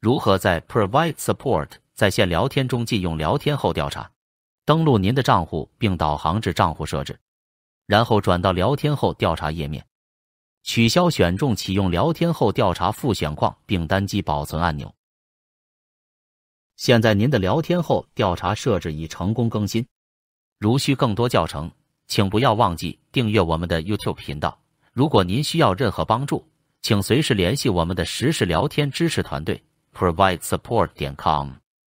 如何在 Provide Support 在线聊天中禁用聊天后调查？登录您的账户并导航至账户设置，然后转到聊天后调查页面，取消选中启用聊天后调查复选框，并单击保存按钮。现在您的聊天后调查设置已成功更新。如需更多教程，请不要忘记订阅我们的 YouTube 频道。如果您需要任何帮助，请随时联系我们的实时聊天支持团队。providesupport.com